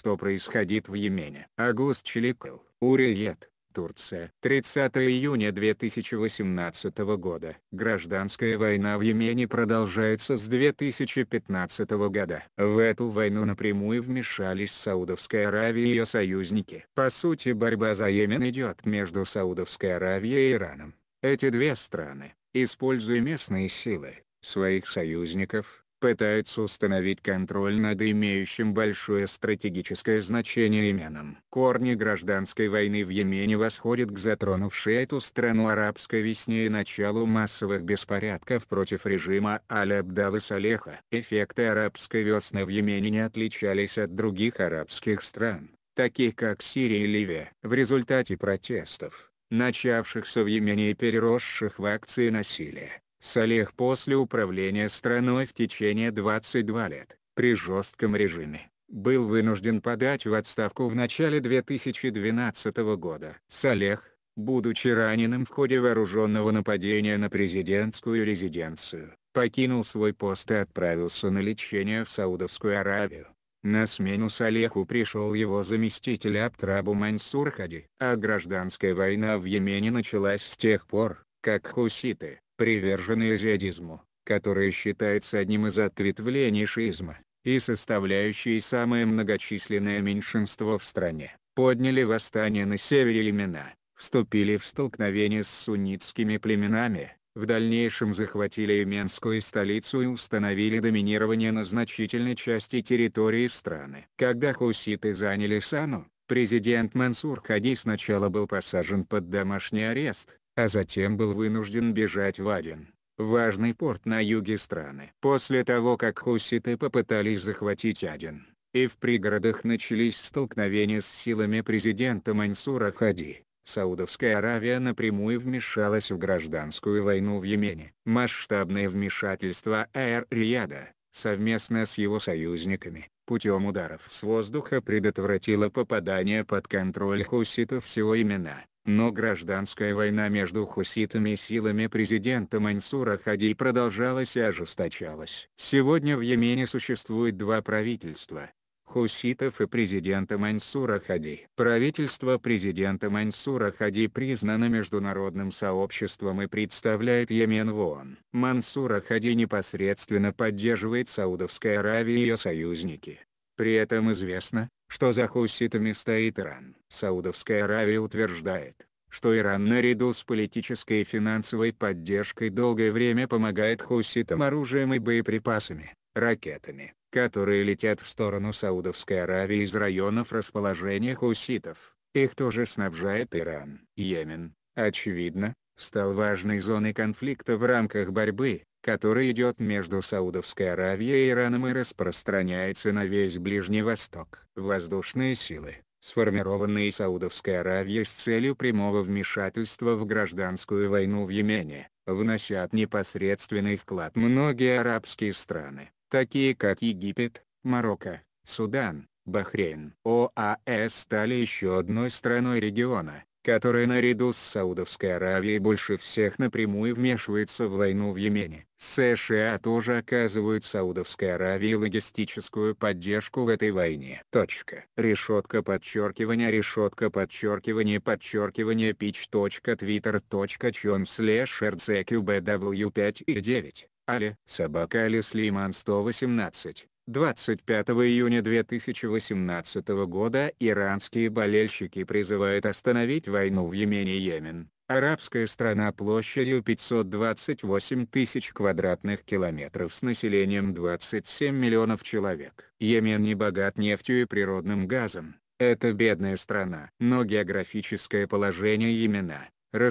что происходит в Йемене. Агуст Челикл, Уриет, Турция. 30 июня 2018 года. Гражданская война в Йемене продолжается с 2015 года. В эту войну напрямую вмешались Саудовская Аравия и ее союзники. По сути борьба за Йемен идет между Саудовской Аравией и Ираном. Эти две страны, используя местные силы, своих союзников, пытается установить контроль над имеющим большое стратегическое значение Именом. Корни гражданской войны в Йемене восходят к затронувшей эту страну арабской весне и началу массовых беспорядков против режима Аль-Абдалы Салеха. Эффекты арабской весны в Йемене не отличались от других арабских стран, таких как Сирия и Ливия. В результате протестов, начавшихся в Йемене и переросших в акции насилия, Салех после управления страной в течение 22 лет, при жестком режиме, был вынужден подать в отставку в начале 2012 года. Салех, будучи раненым в ходе вооруженного нападения на президентскую резиденцию, покинул свой пост и отправился на лечение в Саудовскую Аравию. На смену Салеху пришел его заместитель Абтрабу Мансур Хади. А гражданская война в Йемене началась с тех пор, как хуситы, привержены азиадизму, которое считается одним из ответвлений шиизма, и составляющие самое многочисленное меньшинство в стране, подняли восстание на севере Имена, вступили в столкновение с суннитскими племенами, в дальнейшем захватили именскую столицу и установили доминирование на значительной части территории страны. Когда хуситы заняли Сану, президент Мансур Хади сначала был посажен под домашний арест, а затем был вынужден бежать в Аден, важный порт на юге страны. После того как хуситы попытались захватить Аден, и в пригородах начались столкновения с силами президента Мансура Хади. Саудовская Аравия напрямую вмешалась в гражданскую войну в Йемене. Масштабное вмешательство Эр-Рияда, совместно с его союзниками, путем ударов с воздуха предотвратило попадание под контроль хуситов всего Йемена. Но гражданская война между хуситами и силами президента Мансура Хади продолжалась и ожесточалась. Сегодня в Йемене существует два правительства хуситов и президента Мансура Хади. Правительство президента Мансура Хади признано международным сообществом и представляет Йемен в ООН. Мансура Хади непосредственно поддерживает Саудовская Аравия и ее союзники. При этом известно, что за хуситами стоит Иран. Саудовская Аравия утверждает, что Иран наряду с политической и финансовой поддержкой долгое время помогает хуситам оружием и боеприпасами, ракетами, которые летят в сторону Саудовской Аравии из районов расположения хуситов. Их тоже снабжает Иран. Йемен, очевидно, стал важной зоной конфликта в рамках борьбы, который идет между Саудовской Аравией и Ираном и распространяется на весь Ближний Восток. Воздушные силы, сформированные Саудовской Аравией с целью прямого вмешательства в гражданскую войну в Йемене, вносят непосредственный вклад многие арабские страны, такие как Египет, Марокко, Судан, Бахрейн. ОАЭ стали еще одной страной региона, которая наряду с Саудовской Аравией больше всех напрямую вмешивается в войну в Йемене. США тоже оказывают Саудовской Аравии логистическую поддержку в этой войне. Точка. Решетка подчеркивания решетка подчеркивание подчеркивание pitch.twitter.com slash rcqbw5 и 9. Али, собака Али Слиман 118. 25 июня 2018 года иранские болельщики призывают остановить войну в Йемене Йемен, арабская страна площадью 528 тысяч квадратных километров с населением 27 миллионов человек. Йемен не богат нефтью и природным газом, это бедная страна. Но географическое положение Йемена, расположено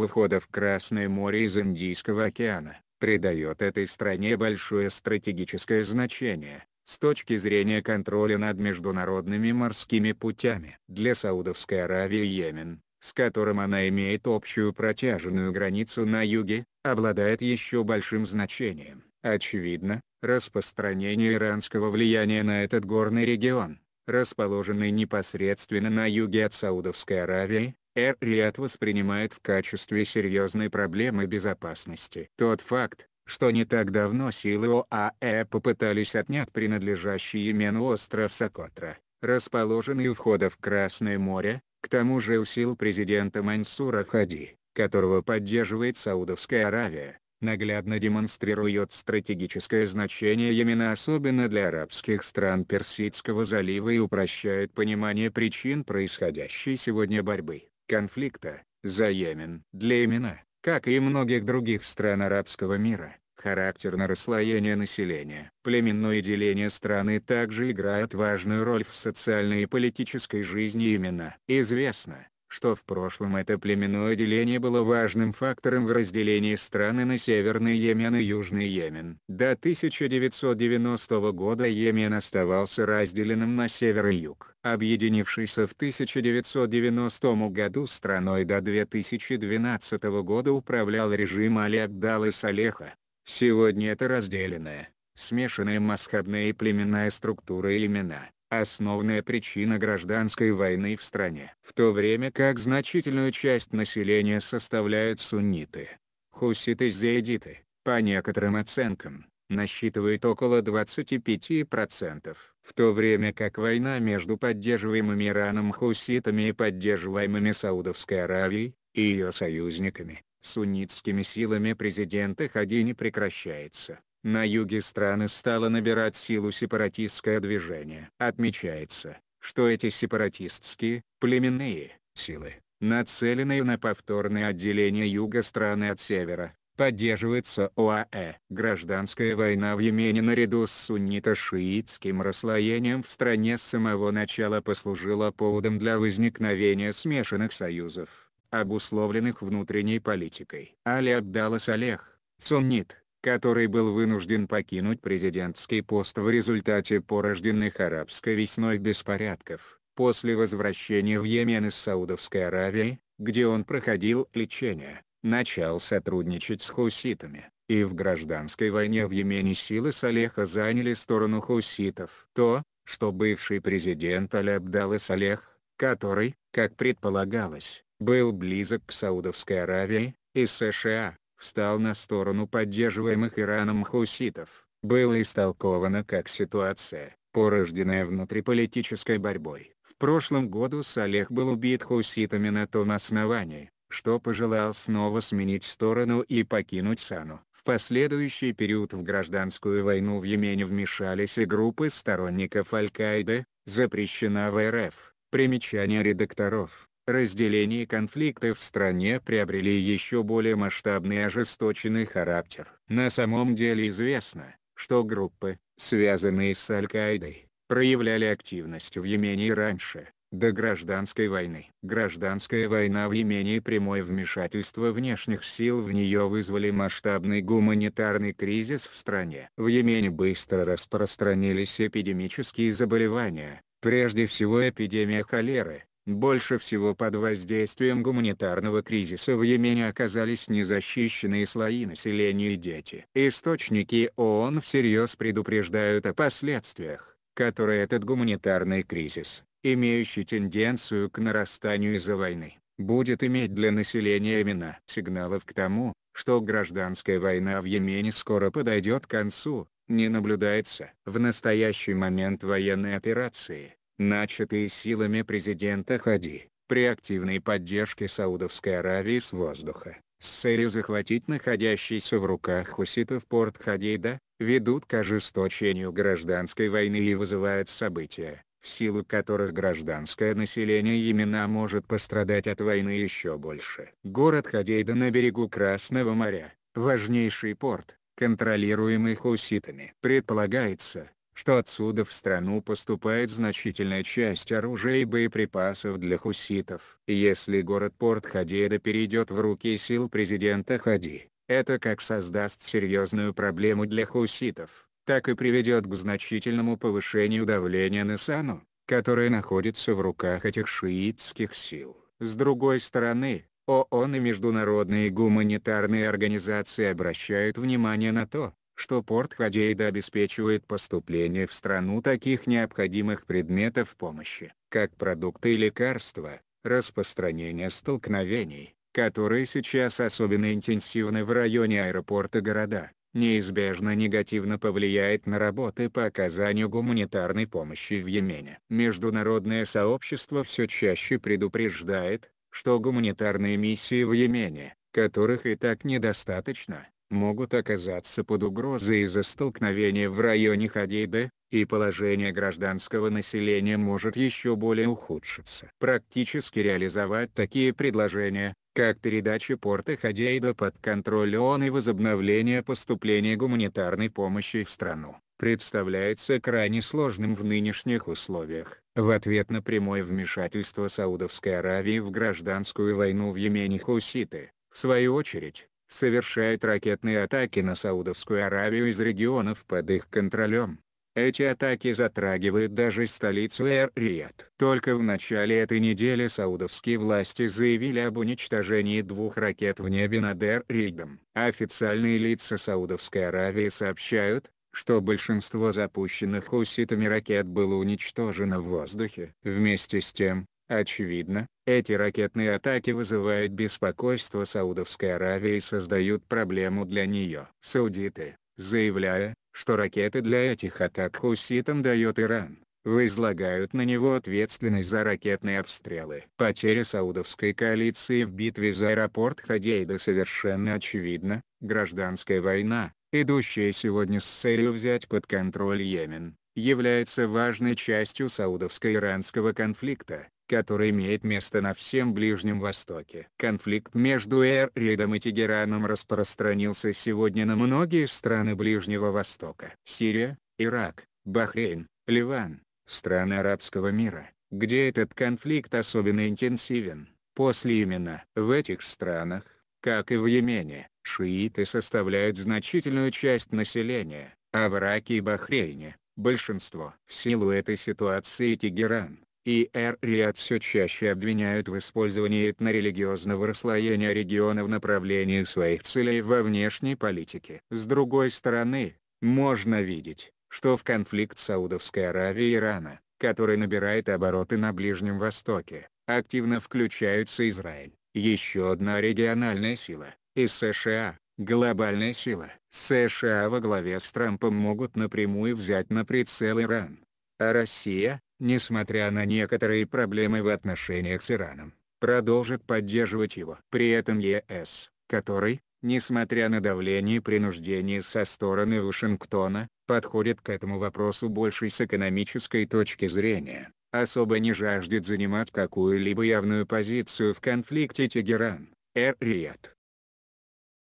расположенного входа в Красное море из Индийского океана, придает этой стране большое стратегическое значение, с точки зрения контроля над международными морскими путями. Для Саудовской Аравии Йемен, с которым она имеет общую протяженную границу на юге, обладает еще большим значением. Очевидно, распространение иранского влияния на этот горный регион, расположенный непосредственно на юге от Саудовской Аравии, эр-ряд воспринимает в качестве серьезной проблемы безопасности. Тот факт, что не так давно силы ОАЭ попытались отнять принадлежащий Йемену остров Сокотра, расположенный у входа в Красное море, к тому же у сил президента Мансура Хади, которого поддерживает Саудовская Аравия, наглядно демонстрирует стратегическое значение Йемена особенно для арабских стран Персидского залива и упрощает понимание причин происходящей сегодня борьбы конфликта, за Йемен. Для Йемена, как и многих других стран арабского мира, характерно расслоение населения. Племенное деление страны также играет важную роль в социальной и политической жизни Йемена. Известно, что в прошлом это племенное деление было важным фактором в разделении страны на Северный Йемен и Южный Йемен. До 1990 года Йемен оставался разделенным на север и юг. Объединившийся в 1990 году страной до 2012 года управлял режим Али Абдалы Салеха. Сегодня это разделенная, смешанная масхабная и племенная структура и имена основная причина гражданской войны в стране. В то время как значительную часть населения составляют сунниты, хуситы зейдиты, по некоторым оценкам, насчитывает около 25%, в то время как война между поддерживаемыми Ираном хуситами и поддерживаемыми Саудовской Аравией, и ее союзниками, суннитскими силами президента Хади прекращается. На юге страны стало набирать силу сепаратистское движение. Отмечается, что эти сепаратистские, племенные, силы, нацеленные на повторное отделение юга страны от севера, поддерживается ОАЭ. Гражданская война в Йемене наряду с суннито-шиитским расслоением в стране с самого начала послужила поводом для возникновения смешанных союзов, обусловленных внутренней политикой. Али Абдалас Олег, суннит, который был вынужден покинуть президентский пост в результате порожденных арабской весной беспорядков, после возвращения в Йемен из Саудовской Аравии, где он проходил лечение, начал сотрудничать с хуситами, и в гражданской войне в Йемене силы Салеха заняли сторону хуситов. То, что бывший президент Аль-Абдалла Салех, который, как предполагалось, был близок к Саудовской Аравии и США, встал на сторону поддерживаемых Ираном хуситов, было истолковано как ситуация, порожденная внутриполитической борьбой. В прошлом году Салех был убит хуситами на том основании, что пожелал снова сменить сторону и покинуть Сану. В последующий период в гражданскую войну в Йемене вмешались и группы сторонников Аль-Каиды, запрещена в РФ. Примечание редакторов разделение конфликтов в стране приобрели еще более масштабный и ожесточенный характер. На самом деле известно, что группы, связанные с Аль-Каидой, проявляли активность в Йемене и раньше, до гражданской войны. Гражданская война в Йемене и прямое вмешательство внешних сил в нее вызвали масштабный гуманитарный кризис в стране. В Йемене быстро распространились эпидемические заболевания, прежде всего эпидемия холеры, больше всего под воздействием гуманитарного кризиса в Йемене оказались незащищенные слои населения и дети. Источники ООН всерьез предупреждают о последствиях, которые этот гуманитарный кризис, имеющий тенденцию к нарастанию из-за войны, будет иметь для населения имена. Сигналов к тому, что гражданская война в Йемене скоро подойдет к концу, не наблюдается. В настоящий момент военной операции, начатые силами президента Хади, при активной поддержке Саудовской Аравии с воздуха, с целью захватить находящийся в руках хуситов порт Хадейда, ведут к ожесточению гражданской войны и вызывают события, в силу которых гражданское население Йемена может пострадать от войны еще больше. Город Хадейда на берегу Красного моря, важнейший порт, контролируемый хуситами. Предполагается, что отсюда в страну поступает значительная часть оружия и боеприпасов для хуситов. Если город Порт Хадеда перейдет в руки сил президента Хади, это как создаст серьезную проблему для хуситов, так и приведет к значительному повышению давления на Сану, которая находится в руках этих шиитских сил. С другой стороны, ООН и международные гуманитарные организации обращают внимание на то, что порт Хадейда обеспечивает поступление в страну таких необходимых предметов помощи, как продукты и лекарства, распространение столкновений, которые сейчас особенно интенсивны в районе аэропорта города, неизбежно негативно повлияет на работы по оказанию гуманитарной помощи в Йемене. Международное сообщество все чаще предупреждает, что гуманитарные миссии в Йемене, которых и так недостаточно, могут оказаться под угрозой из-за столкновения в районе Хадейды, и положение гражданского населения может еще более ухудшиться. Практически реализовать такие предложения, как передача порта Хадейда под контроль ООН и возобновление поступления гуманитарной помощи в страну, представляется крайне сложным в нынешних условиях. В ответ на прямое вмешательство Саудовской Аравии в гражданскую войну в Йемене хуситы, в свою очередь, совершают ракетные атаки на Саудовскую Аравию из регионов под их контролем. Эти атаки затрагивают даже столицу Эр-Рияд. Только в начале этой недели саудовские власти заявили об уничтожении двух ракет в небе над Эр-Ридом. Официальные лица Саудовской Аравии сообщают, что большинство запущенных хуситами ракет было уничтожено в воздухе. Вместе с тем, Очевидно, эти ракетные атаки вызывают беспокойство Саудовской Аравии и создают проблему для нее. Саудиты, заявляя, что ракеты для этих атак хуситам дает Иран, возлагают на него ответственность за ракетные обстрелы. Потери саудовской коалиции в битве за аэропорт Хадейда совершенно очевидна, гражданская война, идущая сегодня с целью взять под контроль Йемен, является важной частью саудовско-иранского конфликта который имеет место на всем Ближнем Востоке. Конфликт между Эридом и Тегераном распространился сегодня на многие страны Ближнего Востока. Сирия, Ирак, Бахрейн, Ливан, страны арабского мира, где этот конфликт особенно интенсивен. После именно в этих странах, как и в Йемене, шииты составляют значительную часть населения, а в Ираке и Бахрейне – большинство. В силу этой ситуации Тегеран, и риад все чаще обвиняют в использовании этнорелигиозного расслоения региона в направлении своих целей во внешней политике. С другой стороны, можно видеть, что в конфликт Саудовской Аравии и Ирана, который набирает обороты на Ближнем Востоке, активно включаются Израиль, еще одна региональная сила, и США, глобальная сила. США во главе с Трампом могут напрямую взять на прицел Иран а Россия, несмотря на некоторые проблемы в отношениях с Ираном, продолжит поддерживать его. При этом ЕС, который, несмотря на давление и принуждение со стороны Вашингтона, подходит к этому вопросу больше с экономической точки зрения, особо не жаждет занимать какую-либо явную позицию в конфликте Тегеран, Эр-Рият